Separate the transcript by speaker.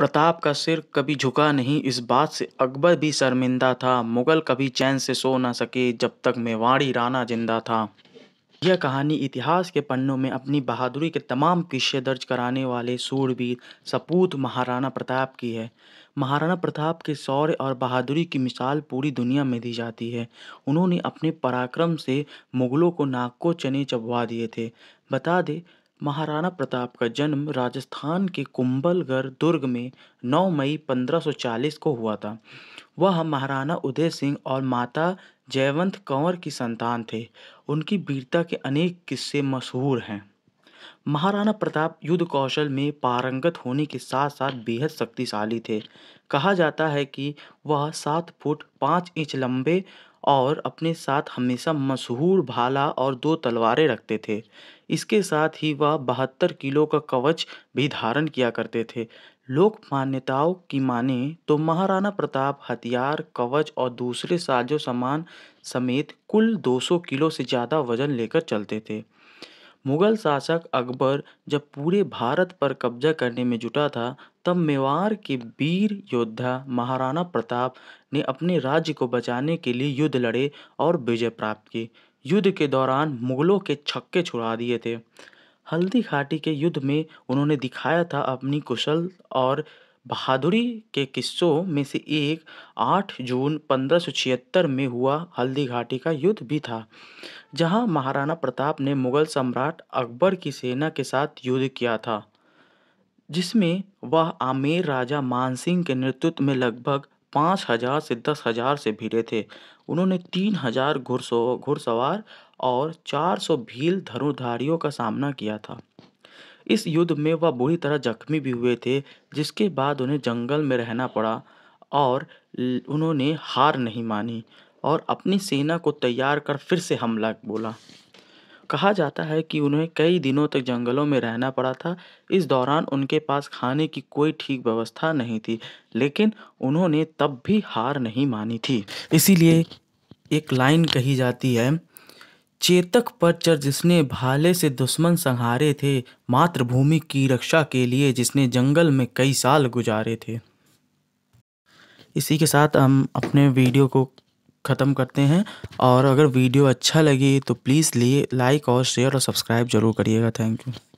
Speaker 1: प्रताप का सिर कभी झुका नहीं इस बात से अकबर भी शर्मिंदा था मुगल कभी चैन से सो ना सके जब तक मेवाड़ी राणा जिंदा था यह कहानी इतिहास के पन्नों में अपनी बहादुरी के तमाम किस्से दर्ज कराने वाले सूरवीर सपूत महाराणा प्रताप की है महाराणा प्रताप के शौर्य और बहादुरी की मिसाल पूरी दुनिया में दी जाती है उन्होंने अपने पराक्रम से मुगलों को नाक को चने चबवा दिए थे बता दें महाराणा प्रताप का जन्म राजस्थान के कुंभलगढ़ दुर्ग में 9 मई 1540 को हुआ था वह महाराणा उदय सिंह और माता जयवंत कंवर की संतान थे उनकी वीरता के अनेक किस्से मशहूर हैं महाराणा प्रताप युद्ध कौशल में पारंगत होने के साथ साथ बेहद शक्तिशाली थे कहा जाता है कि वह सात फुट पाँच इंच लंबे और अपने साथ हमेशा मशहूर भाला और दो तलवारें रखते थे इसके साथ ही वह बहत्तर किलो का कवच भी धारण किया करते थे लोक मान्यताओं की माने तो महाराणा प्रताप हथियार कवच और दूसरे साजो सामान समेत कुल 200 किलो से ज़्यादा वजन लेकर चलते थे मुगल शासक अकबर जब पूरे भारत पर कब्जा करने में जुटा था तब मेवाड़ के वीर योद्धा महाराणा प्रताप ने अपने राज्य को बचाने के लिए युद्ध लड़े और विजय प्राप्त की युद्ध के दौरान मुगलों के छक्के छुड़ा दिए थे हल्दी घाटी के युद्ध में उन्होंने दिखाया था अपनी कुशल और बहादुरी के किस्सों में से एक 8 जून पंद्रह में हुआ हल्दी घाटी का युद्ध भी था जहां महाराणा प्रताप ने मुगल सम्राट अकबर की सेना के साथ युद्ध किया था जिसमें वह आमेर राजा मानसिंह के नेतृत्व में लगभग पाँच हजार से दस हजार से भिड़े थे उन्होंने तीन हजार घुड़सो घुड़सवार और चार सौ भील धरोधारियों का सामना किया था इस युद्ध में वह बुरी तरह जख्मी भी हुए थे जिसके बाद उन्हें जंगल में रहना पड़ा और उन्होंने हार नहीं मानी और अपनी सेना को तैयार कर फिर से हमला बोला कहा जाता है कि उन्हें कई दिनों तक जंगलों में रहना पड़ा था इस दौरान उनके पास खाने की कोई ठीक व्यवस्था नहीं थी लेकिन उन्होंने तब भी हार नहीं मानी थी इसीलिए एक लाइन कही जाती है चेतक पर चर जिसने भाले से दुश्मन संहारे थे मातृभूमि की रक्षा के लिए जिसने जंगल में कई साल गुजारे थे इसी के साथ हम अपने वीडियो को ख़त्म करते हैं और अगर वीडियो अच्छा लगे तो प्लीज़ लिए लाइक और शेयर और सब्सक्राइब जरूर करिएगा थैंक यू